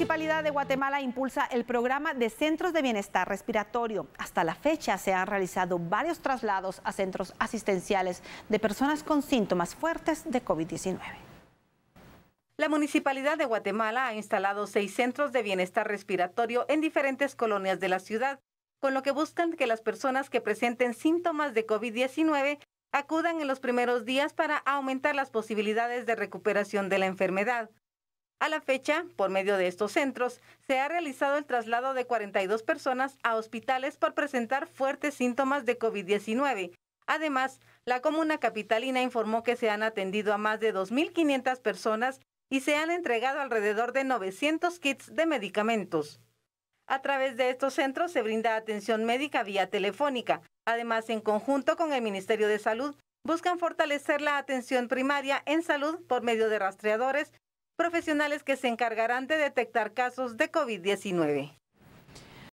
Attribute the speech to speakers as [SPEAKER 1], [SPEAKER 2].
[SPEAKER 1] La Municipalidad de Guatemala impulsa el programa de centros de bienestar respiratorio. Hasta la fecha se han realizado varios traslados a centros asistenciales de personas con síntomas fuertes de COVID-19.
[SPEAKER 2] La Municipalidad de Guatemala ha instalado seis centros de bienestar respiratorio en diferentes colonias de la ciudad, con lo que buscan que las personas que presenten síntomas de COVID-19 acudan en los primeros días para aumentar las posibilidades de recuperación de la enfermedad. A la fecha, por medio de estos centros, se ha realizado el traslado de 42 personas a hospitales por presentar fuertes síntomas de COVID-19. Además, la comuna capitalina informó que se han atendido a más de 2.500 personas y se han entregado alrededor de 900 kits de medicamentos. A través de estos centros se brinda atención médica vía telefónica. Además, en conjunto con el Ministerio de Salud, buscan fortalecer la atención primaria en salud por medio de rastreadores profesionales que se encargarán de detectar casos de COVID-19.